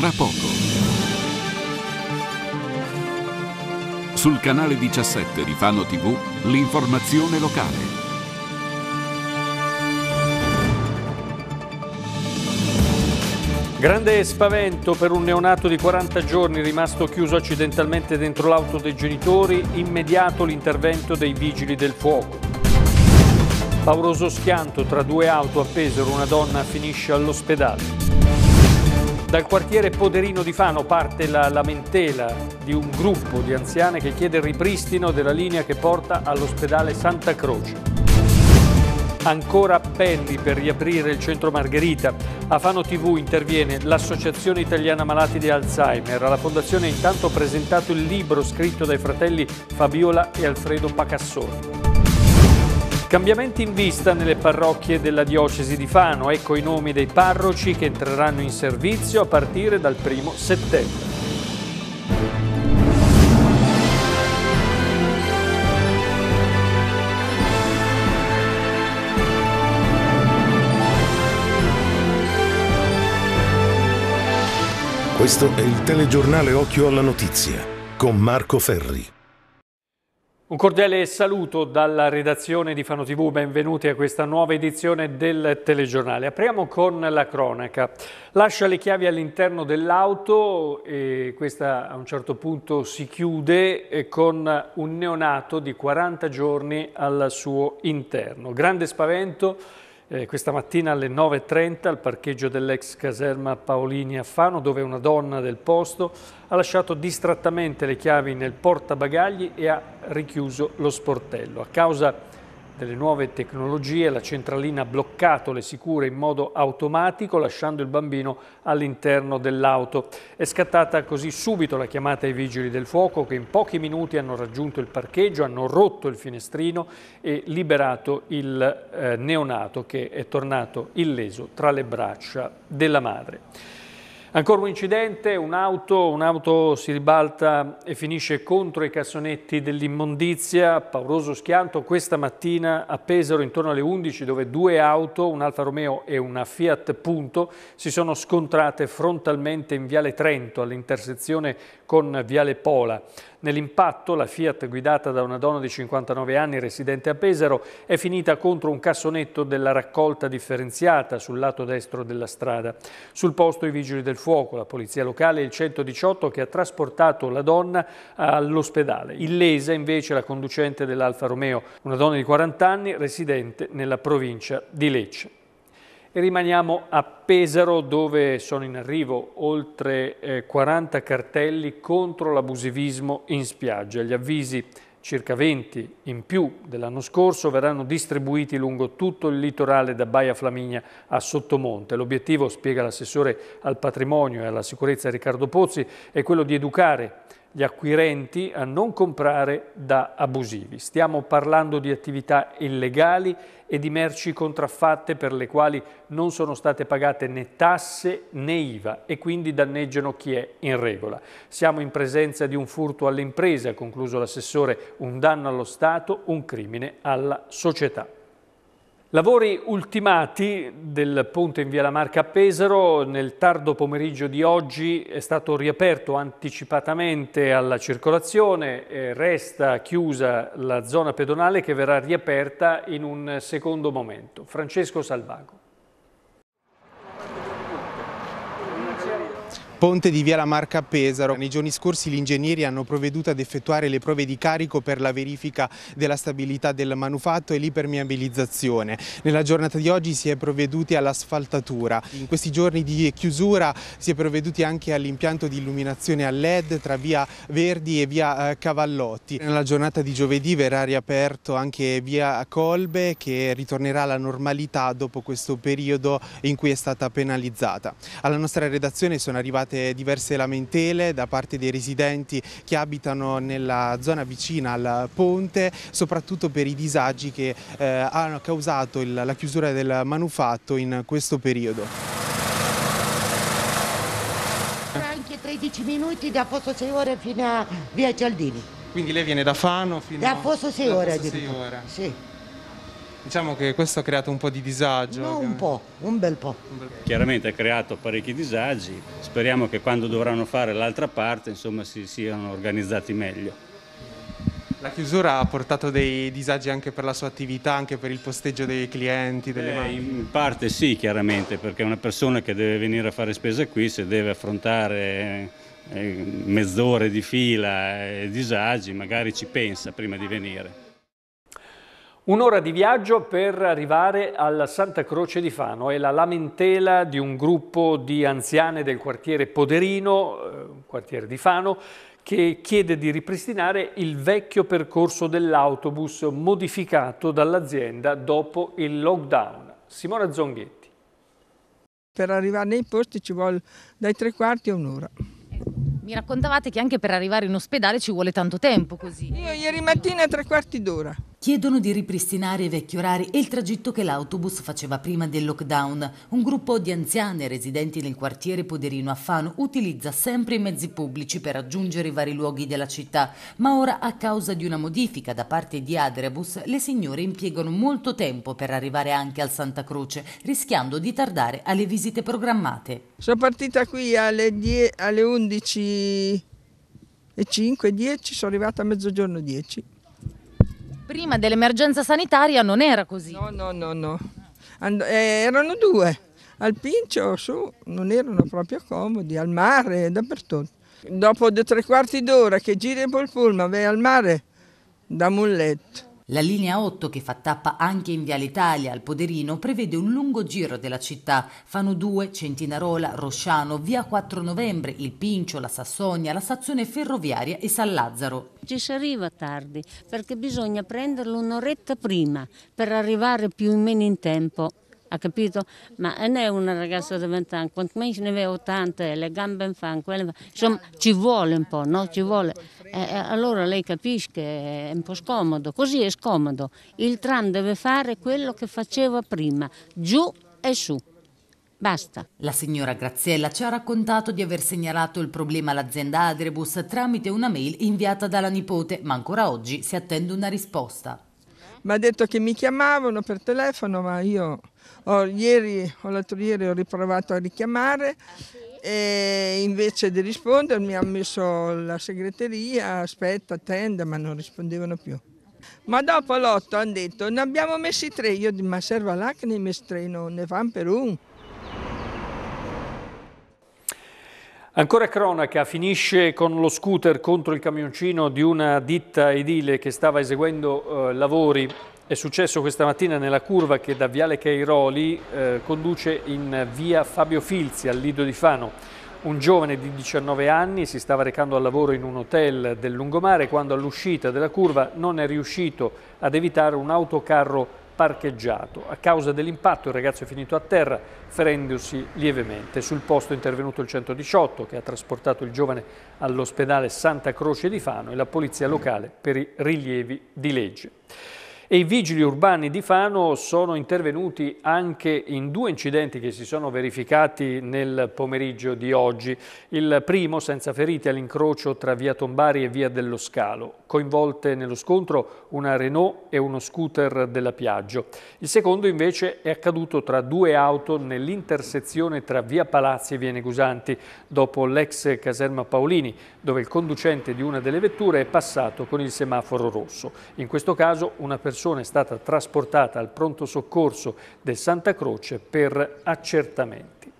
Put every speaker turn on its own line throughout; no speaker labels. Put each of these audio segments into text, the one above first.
tra poco. Sul canale 17 di Fano TV l'informazione locale. Grande spavento per un neonato di 40 giorni rimasto chiuso accidentalmente dentro l'auto dei genitori, immediato l'intervento dei vigili del fuoco. Pauroso schianto tra due auto appesero una donna finisce all'ospedale. Dal quartiere Poderino di Fano parte la lamentela di un gruppo di anziane che chiede il ripristino della linea che porta all'ospedale Santa Croce. Ancora appelli per riaprire il centro Margherita. A Fano TV interviene l'Associazione Italiana Malati di Alzheimer. Alla fondazione è intanto presentato il libro scritto dai fratelli Fabiola e Alfredo Pacassoni. Cambiamenti in vista nelle parrocchie della diocesi di Fano, ecco i nomi dei parroci che entreranno in servizio a partire dal 1 settembre. Questo è il telegiornale Occhio alla Notizia con Marco Ferri. Un cordiale saluto dalla redazione di Fano TV, benvenuti a questa nuova edizione del telegiornale. Apriamo con la cronaca. Lascia le chiavi all'interno dell'auto e questa a un certo punto si chiude eh, con un neonato di 40 giorni al suo interno. Grande spavento eh, questa mattina alle 9.30 al parcheggio dell'ex caserma Paolini a Fano, dove una donna del posto ha lasciato distrattamente le chiavi nel portabagagli e ha richiuso lo sportello. A causa delle nuove tecnologie, la centralina ha bloccato le sicure in modo automatico lasciando il bambino all'interno dell'auto. È scattata così subito la chiamata ai vigili del fuoco che in pochi minuti hanno raggiunto il parcheggio, hanno rotto il finestrino e liberato il eh, neonato che è tornato illeso tra le braccia della madre. Ancora un incidente, un'auto un si ribalta e finisce contro i cassonetti dell'immondizia, pauroso schianto questa mattina a Pesaro intorno alle 11 dove due auto, un Alfa Romeo e una Fiat Punto, si sono scontrate frontalmente in Viale Trento all'intersezione con Viale Pola. Nell'impatto la Fiat guidata da una donna di 59 anni residente a Pesaro è finita contro un cassonetto della raccolta differenziata sul lato destro della strada. Sul posto i vigili del fuoco, la polizia locale e il 118 che ha trasportato la donna all'ospedale. Illesa invece la conducente dell'Alfa Romeo, una donna di 40 anni residente nella provincia di Lecce. E rimaniamo a Pesaro dove sono in arrivo oltre eh, 40 cartelli contro l'abusivismo in spiaggia. Gli avvisi circa 20 in più dell'anno scorso verranno distribuiti lungo tutto il litorale da Baia Flaminia a Sottomonte. L'obiettivo, spiega l'assessore al patrimonio e alla sicurezza Riccardo Pozzi, è quello di educare gli acquirenti a non comprare da abusivi. Stiamo parlando di attività illegali e di merci contraffatte per le quali non sono state pagate né tasse né IVA e quindi danneggiano chi è in regola. Siamo in presenza di un furto all'impresa, concluso l'assessore, un danno allo Stato, un crimine alla società. Lavori ultimati del ponte in via La Marca a Pesaro, nel tardo pomeriggio di oggi è stato riaperto anticipatamente alla circolazione, resta chiusa la zona pedonale che verrà riaperta in un secondo momento. Francesco Salvago.
Ponte di Via La Marca Pesaro. Nei giorni scorsi gli ingegneri hanno provveduto ad effettuare le prove di carico per la verifica della stabilità del manufatto e l'ipermeabilizzazione. Nella giornata di oggi si è provveduti all'asfaltatura. In questi giorni di chiusura si è provveduti anche all'impianto di illuminazione a LED tra Via Verdi e Via eh, Cavallotti. Nella giornata di giovedì verrà riaperto anche Via Colbe che ritornerà alla normalità dopo questo periodo in cui è stata penalizzata. Alla nostra redazione sono arrivati state diverse lamentele da parte dei residenti che abitano nella zona vicina al ponte, soprattutto per i disagi che eh, hanno causato il, la chiusura del manufatto in questo periodo.
Anche 13 minuti da Fosso 6 ore fino a Via Cialdini.
Quindi lei viene da Fano fino da a... Da Pozzo 6 ore. Da Pozzo 6 ore. Sì. Diciamo che questo
ha creato un po' di disagio. No,
un
po', un bel po'.
Chiaramente ha creato parecchi disagi, speriamo che quando dovranno fare l'altra parte insomma, si siano organizzati meglio.
La chiusura ha portato dei disagi anche per la sua attività, anche per il posteggio dei
clienti? Eh, in parte sì, chiaramente, perché una persona che deve venire a fare spesa qui, se deve affrontare eh, mezz'ore di fila e disagi, magari ci pensa prima di venire. Un'ora di viaggio per arrivare alla Santa Croce di Fano è la lamentela di un gruppo di anziane del quartiere Poderino, eh, quartiere di Fano, che chiede di ripristinare il vecchio percorso dell'autobus modificato dall'azienda dopo il lockdown. Simona Zonghetti.
Per arrivare nei posti ci vuole dai tre quarti a un'ora.
Mi raccontavate che anche per arrivare in ospedale ci vuole tanto tempo così. Io ieri mattina tre quarti d'ora. Chiedono di ripristinare i vecchi orari e il tragitto che l'autobus faceva prima del lockdown. Un gruppo di anziane residenti nel quartiere Poderino a Fano utilizza sempre i mezzi pubblici per raggiungere i vari luoghi della città, ma ora a causa di una modifica da parte di Adrebus le signore impiegano molto tempo per arrivare anche al Santa Croce, rischiando di tardare alle visite programmate.
Sono partita qui alle, 10, alle 11 10, sono arrivata a mezzogiorno 10.
Prima dell'emergenza sanitaria non era così. No,
no, no, no. And eh, erano due, al Pincio, su, non erano proprio comodi, al mare, dappertutto. Dopo tre quarti d'ora che giri col pullman, vai al mare da mulletto. La linea 8, che fa tappa anche in Viale Italia
al Poderino, prevede un lungo giro della città. Fanno 2, Centinarola, Rosciano, via 4 Novembre, il Pincio, la Sassonia, la stazione ferroviaria e San Lazzaro. Ci si arriva tardi perché bisogna prenderlo un'oretta prima per arrivare più o meno in tempo ha capito? Ma non eh, è una ragazza di 20 anni, quanto meno ne aveva 80, eh, le gambe in fan, quelle... insomma ci vuole un po', no? Ci vuole. Eh, eh, allora lei capisce che è un po' scomodo, così è scomodo. Il tram deve fare quello che faceva prima, giù e su. Basta. La signora Graziella ci ha raccontato di aver segnalato il problema all'azienda Adrebus tramite una mail inviata dalla nipote,
ma ancora oggi si attende una risposta. Mi ha detto che mi chiamavano per telefono, ma io ho, ieri o l'altro ieri ho riprovato a richiamare ah, e invece di rispondermi ha messo la segreteria, aspetta, attenda, ma non rispondevano più. Ma dopo l'otto hanno detto, ne abbiamo messi tre, io dico, ma serve l'acne, ne messi tre, non ne fanno per uno.
Ancora cronaca, finisce con lo scooter contro il camioncino di una ditta edile che stava eseguendo eh, lavori. È successo questa mattina nella curva che da Viale Cairoli eh, conduce in via Fabio Filzi al Lido di Fano. Un giovane di 19 anni si stava recando al lavoro in un hotel del lungomare quando all'uscita della curva non è riuscito ad evitare un autocarro parcheggiato. A causa dell'impatto il ragazzo è finito a terra ferendosi lievemente. Sul posto è intervenuto il 118 che ha trasportato il giovane all'ospedale Santa Croce di Fano e la polizia locale per i rilievi di legge. E i vigili urbani di Fano sono intervenuti anche in due incidenti che si sono verificati nel pomeriggio di oggi. Il primo senza feriti all'incrocio tra via Tombari e via dello Scalo, coinvolte nello scontro una Renault e uno scooter della Piaggio. Il secondo invece è accaduto tra due auto nell'intersezione tra via Palazzi e via Negusanti, dopo l'ex caserma Paolini, dove il conducente di una delle vetture è passato con il semaforo rosso. In questo caso una persona persona è stata trasportata al pronto soccorso del Santa Croce per accertamenti.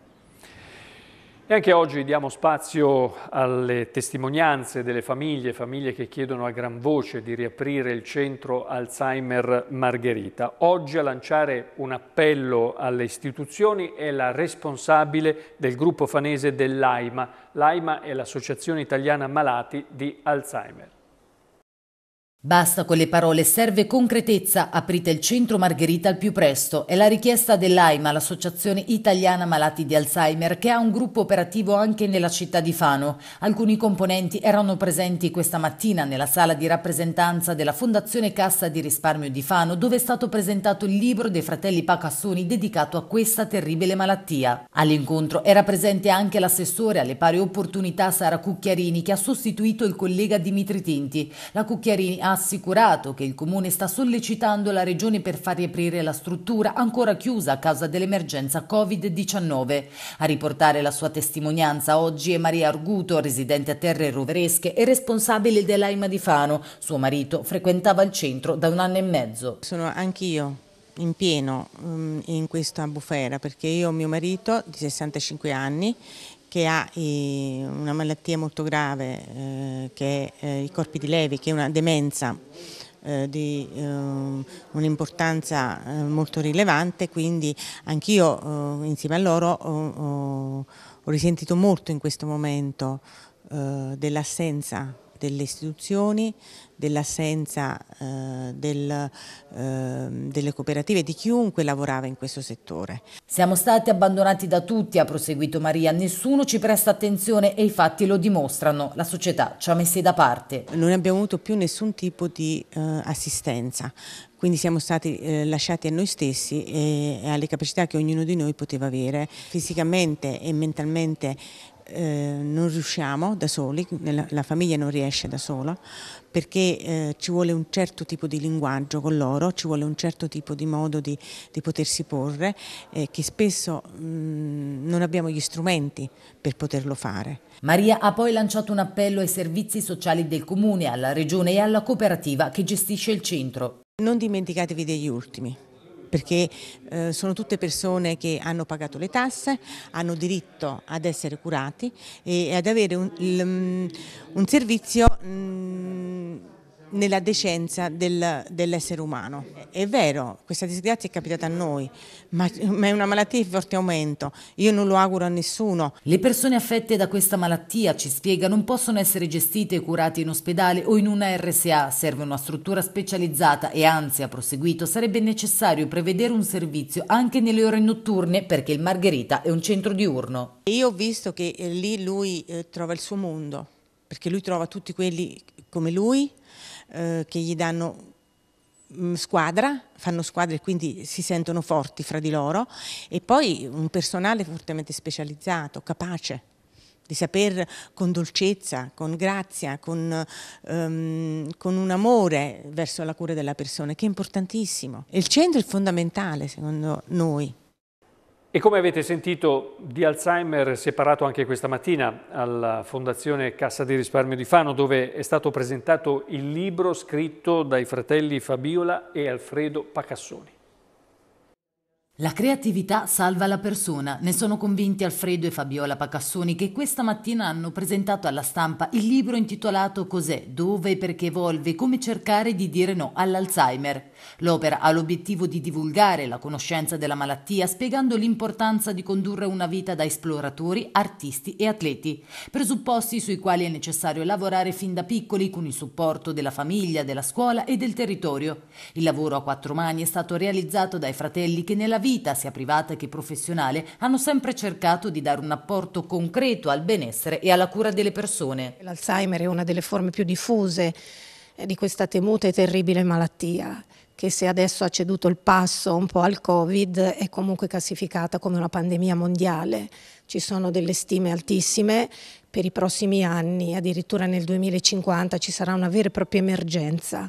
E anche oggi diamo spazio alle testimonianze delle famiglie, famiglie che chiedono a gran voce di riaprire il centro Alzheimer Margherita. Oggi a lanciare un appello alle istituzioni è la responsabile del gruppo fanese dell'AIMA. L'AIMA è l'Associazione Italiana Malati di Alzheimer.
Basta con le parole, serve concretezza, aprite il centro Margherita al più presto. È la richiesta dell'AIMA, l'Associazione Italiana Malati di Alzheimer, che ha un gruppo operativo anche nella città di Fano. Alcuni componenti erano presenti questa mattina nella sala di rappresentanza della Fondazione Cassa di Risparmio di Fano, dove è stato presentato il libro dei fratelli Pacassoni dedicato a questa terribile malattia. All'incontro era presente anche l'assessore alle pari opportunità Sara Cucchiarini, che ha sostituito il collega Dimitri Tinti. La Cucchiarini ha assicurato che il comune sta sollecitando la regione per far riaprire la struttura ancora chiusa a causa dell'emergenza Covid-19. A riportare la sua testimonianza oggi è Maria Arguto, residente a Terre Roveresche e responsabile dell'Aima di Fano.
Suo marito frequentava il centro da un anno e mezzo. Sono anch'io in pieno mm, in questa bufera perché io ho mio marito di 65 anni che ha eh, una malattia molto grave, eh, che è eh, i corpi di Levi, che è una demenza di un'importanza molto rilevante, quindi anch'io insieme a loro ho, ho risentito molto in questo momento dell'assenza delle istituzioni, dell'assenza eh, del, eh, delle cooperative, di chiunque lavorava in questo settore. Siamo stati abbandonati da tutti, ha proseguito Maria, nessuno ci presta attenzione e i fatti lo dimostrano, la società ci ha messi da parte. Non abbiamo avuto più nessun tipo di eh, assistenza, quindi siamo stati eh, lasciati a noi stessi e, alle capacità che ognuno di noi poteva avere fisicamente e mentalmente eh, non riusciamo da soli, la, la, famiglia non riesce da sola, perché eh, ci vuole un certo tipo di linguaggio con loro, ci vuole un certo tipo di modo di, di potersi porre, eh, che spesso mh, mm, non abbiamo gli strumenti per
poterlo fare. Maria ha poi lanciato un appello ai servizi sociali del comune, alla regione e alla
cooperativa che gestisce il centro. Non dimenticatevi degli ultimi, perché eh, sono tutte persone che hanno pagato le tasse, hanno diritto ad essere curati e, ad avere un, mm, un servizio mh, mm, nella decenza del, dell'essere umano. È vero, questa disgrazia è capitata a noi, ma, ma, è una malattia in forte aumento, io non lo auguro a nessuno. Le persone
affette da questa malattia, ci spiega, non possono essere gestite e curate in ospedale o in una RSA, serve una struttura specializzata e anzi, ha proseguito, sarebbe necessario prevedere un servizio anche nelle ore notturne perché il Margherita è un centro diurno. Io ho visto che eh,
lì lui eh, trova il suo mondo, perché lui trova tutti quelli come lui, eh, che gli danno mm, squadra, fanno squadra e quindi si sentono forti fra di loro e poi un personale fortemente specializzato, capace di saper con dolcezza, con grazia, con, um, con un amore verso la cura della persona, che è importantissimo. Il centro è fondamentale secondo noi,
e come avete sentito di Alzheimer si è parlato anche questa mattina alla Fondazione Cassa di Risparmio di Fano dove è stato presentato il libro scritto dai fratelli Fabiola e Alfredo Pacassoni.
La creatività salva la persona, ne sono convinti Alfredo e Fabiola Pacassoni che questa mattina hanno presentato alla stampa il libro intitolato Cos'è, dove e perché evolve, come cercare di dire no all'Alzheimer. L'opera ha l'obiettivo di divulgare la conoscenza della malattia spiegando l'importanza di condurre una vita da esploratori, artisti e atleti, presupposti sui quali è necessario lavorare fin da piccoli con il supporto della famiglia, della scuola e del territorio. Il lavoro a quattro mani è stato realizzato dai fratelli che nella vita vita, sia privata che professionale, hanno sempre cercato di dare un apporto concreto al
benessere e alla cura delle persone. L'Alzheimer è una delle forme più diffuse eh, di questa temuta e terribile malattia che se adesso ha ceduto il passo un po' al Covid è comunque classificata come una pandemia mondiale. Ci sono delle stime altissime per i prossimi anni, addirittura nel 2050 ci sarà una vera e propria emergenza,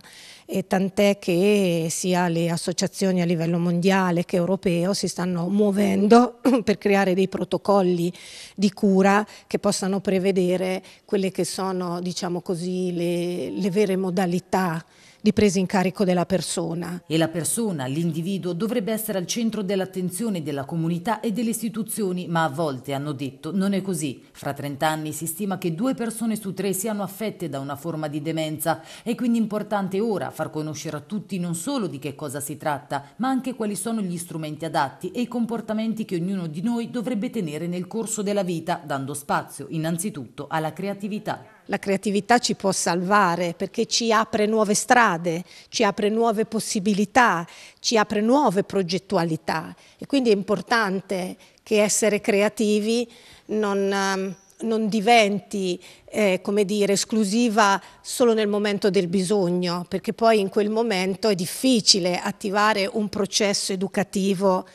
tant'è che sia le associazioni a livello mondiale che europeo si stanno muovendo per creare dei protocolli di cura che possano prevedere quelle che sono diciamo così, le, le vere modalità di presa in carico della persona.
E la persona, l'individuo, dovrebbe essere al centro dell'attenzione della comunità e delle istituzioni, ma a volte, hanno detto, non è così. Fra 30 anni si stima che due persone su tre siano affette da una forma di demenza. È quindi importante ora far conoscere a tutti non solo di che cosa si tratta, ma anche quali sono gli strumenti adatti e i comportamenti che ognuno di noi dovrebbe tenere nel corso della vita, dando spazio
innanzitutto alla creatività la creatività ci può salvare perché ci apre nuove strade, ci apre nuove possibilità, ci apre nuove progettualità e quindi è importante che essere creativi non, ehm, non diventi eh, come dire, esclusiva solo nel momento del bisogno, perché poi in quel momento è difficile attivare un processo educativo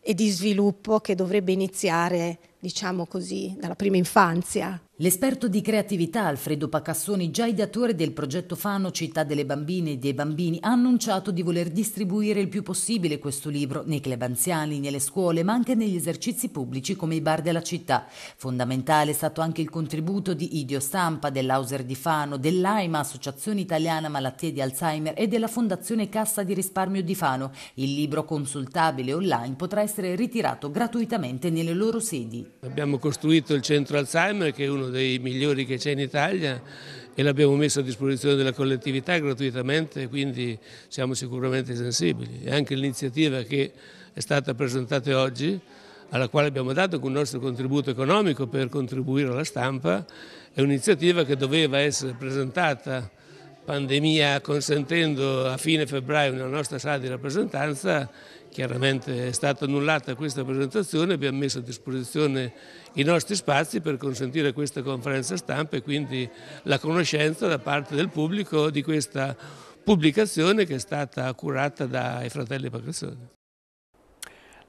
e di sviluppo che dovrebbe iniziare, diciamo così, dalla prima infanzia.
L'esperto di creatività Alfredo Pacassoni, già ideatore del progetto Fano Città delle Bambine e dei Bambini, ha annunciato di voler distribuire il più possibile questo libro nei club anziani, nelle scuole, ma anche negli esercizi pubblici come i bar della città. Fondamentale è stato anche il contributo di Idio Stampa, dell'Auser di Fano, dell'AIMA, Associazione Italiana Malattie di Alzheimer e della Fondazione Cassa di Risparmio di Fano. Il libro consultabile online potrà essere ritirato gratuitamente nelle loro sedi.
Abbiamo costruito il centro Alzheimer che è uno dei migliori che c'è in Italia e l'abbiamo messo a disposizione della collettività gratuitamente, quindi siamo sicuramente sensibili. E anche l'iniziativa che è stata presentata oggi, alla quale abbiamo dato con il nostro contributo economico per contribuire alla stampa, è un'iniziativa che doveva essere presentata pandemia consentendo a fine febbraio nella nostra sala di rappresentanza Chiaramente è stata annullata questa presentazione, abbiamo messo a disposizione i nostri spazi per consentire questa conferenza stampa e quindi la conoscenza da parte del pubblico di questa pubblicazione che è stata curata dai fratelli Pacassoni.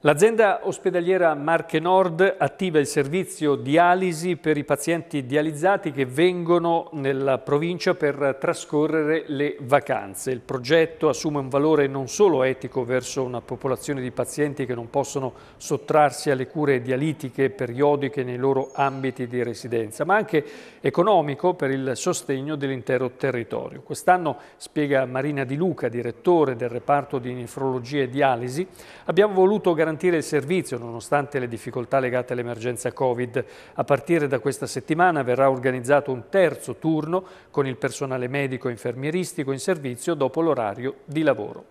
L'azienda ospedaliera Marche Nord attiva il servizio dialisi per i pazienti dializzati che vengono nella provincia per trascorrere le vacanze. Il progetto assume un valore non solo etico verso una popolazione di pazienti che non possono sottrarsi alle cure dialitiche periodiche nei loro ambiti di residenza, ma anche economico per il sostegno dell'intero territorio. Quest'anno, spiega Marina Di Luca, direttore del reparto di nefrologia e dialisi, abbiamo voluto garantire garantire il servizio nonostante le difficoltà legate all'emergenza Covid. A partire da questa settimana verrà organizzato un terzo turno con il personale medico e infermieristico in servizio dopo l'orario di lavoro.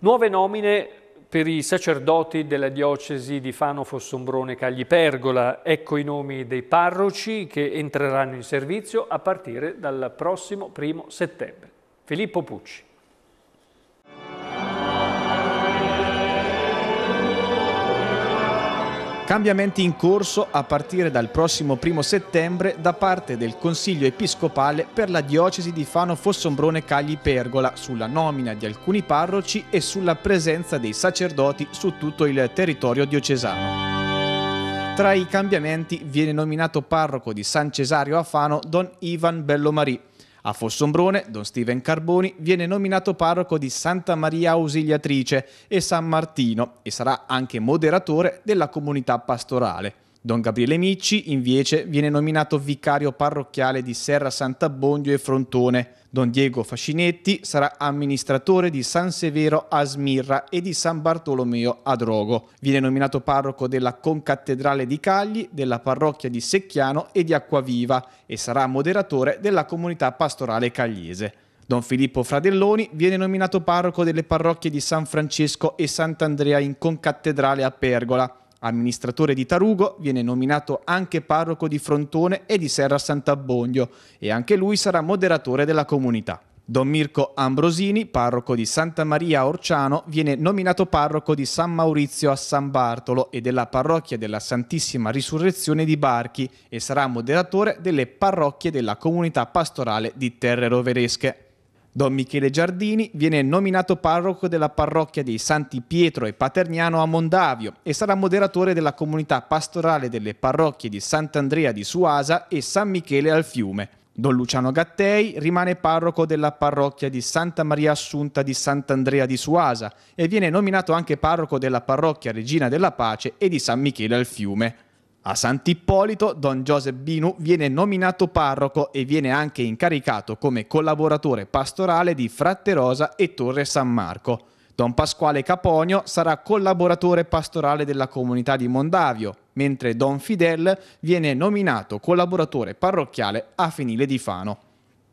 Nuove nomine per i sacerdoti della diocesi di Fano Fossombrone Cagli Pergola. Ecco i nomi dei parroci che entreranno in servizio a partire dal prossimo primo settembre. Filippo Pucci.
Cambiamenti in corso a partire dal prossimo 1 settembre da parte del Consiglio Episcopale per la diocesi di Fano Fossombrone Cagli Pergola sulla nomina di alcuni parroci e sulla presenza dei sacerdoti su tutto il territorio diocesano. Tra i cambiamenti viene nominato parroco di San Cesario a Fano Don Ivan Bellomarì a Fossombrone, Don Steven Carboni viene nominato parroco di Santa Maria Ausiliatrice e San Martino e sarà anche moderatore della comunità pastorale. Don Gabriele Micci, invece, viene nominato vicario parrocchiale di Serra Sant'Abbondio e Frontone Don Diego Fascinetti sarà amministratore di San Severo a Smirra e di San Bartolomeo a Drogo. Viene nominato parroco della concattedrale di Cagli, della parrocchia di Secchiano e di Acquaviva e sarà moderatore della comunità pastorale cagliese. Don Filippo Fradelloni viene nominato parroco delle parrocchie di San Francesco e Sant'Andrea in concattedrale a Pergola Amministratore di Tarugo, viene nominato anche parroco di Frontone e di Serra Sant'Abbondio e anche lui sarà moderatore della comunità. Don Mirko Ambrosini, parroco di Santa Maria a Orciano, viene nominato parroco di San Maurizio a San Bartolo e della parrocchia della Santissima Risurrezione di Barchi e sarà moderatore delle parrocchie della comunità pastorale di Terre Roveresche. Don Michele Giardini viene nominato parroco della parrocchia dei Santi Pietro e Paterniano a Mondavio e sarà moderatore della comunità pastorale delle parrocchie di Sant'Andrea di Suasa e San Michele al Fiume. Don Luciano Gattei rimane parroco della parrocchia di Santa Maria Assunta di Sant'Andrea di Suasa e viene nominato anche parroco della parrocchia Regina della Pace e di San Michele al Fiume. A Sant'Ippolito, Don Giuseppe Binu viene nominato parroco e viene anche incaricato come collaboratore pastorale di Fratte Rosa e Torre San Marco. Don Pasquale Caponio sarà collaboratore pastorale della comunità di Mondavio, mentre Don Fidel viene nominato collaboratore parrocchiale a Fenile di Fano.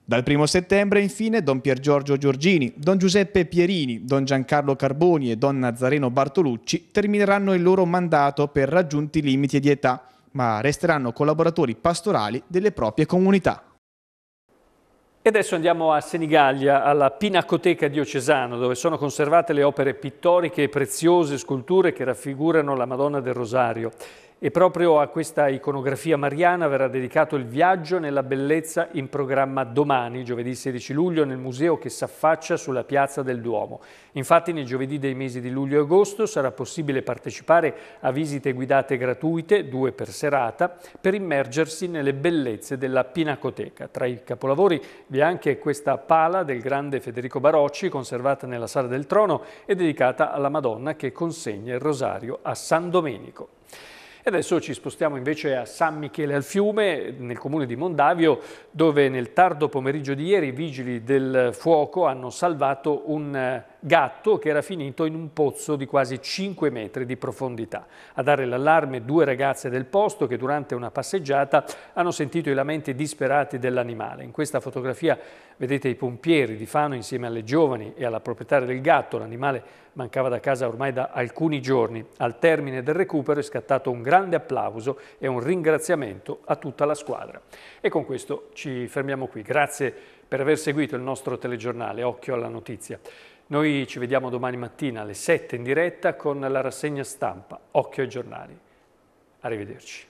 Dal primo settembre, infine, Don Pier Giorgio Giorgini, Don Giuseppe Pierini, Don Giancarlo Carboni e Don Nazareno Bartolucci termineranno il loro mandato per raggiunti limiti di età, ma resteranno collaboratori pastorali delle proprie comunità.
E adesso andiamo a Senigallia, alla Pinacoteca diocesana, dove sono conservate le opere pittoriche e preziose sculture che raffigurano la Madonna del Rosario. E proprio a questa iconografia mariana verrà dedicato il viaggio nella bellezza in programma domani, giovedì 16 luglio, nel museo che s'affaccia sulla piazza del Duomo. Infatti nei giovedì dei mesi di luglio e agosto sarà possibile partecipare a visite guidate gratuite, due per serata, per immergersi nelle bellezze della Pinacoteca. Tra i capolavori vi è anche questa pala del grande Federico Barocci, conservata nella Sala del Trono e dedicata alla Madonna che consegna il rosario a San Domenico. E adesso ci spostiamo invece a San Michele al Fiume, nel comune di Mondavio, dove nel tardo pomeriggio di ieri i vigili del fuoco hanno salvato un eh, gatto che era finito in un pozzo di quasi 5 metri di profondità. A dare l'allarme due ragazze del posto che durante una passeggiata hanno sentito i lamenti disperati dell'animale. In questa fotografia vedete i pompieri di Fano insieme alle giovani e alla proprietaria del gatto. L'animale mancava da casa ormai da alcuni giorni. Al termine del recupero è scattato un grande applauso e un ringraziamento a tutta la squadra. E con questo ci fermiamo qui. Grazie per aver seguito il nostro telegiornale Occhio alla Notizia. Noi ci vediamo domani mattina alle 7 in diretta con la rassegna stampa Occhio ai giornali. Arrivederci.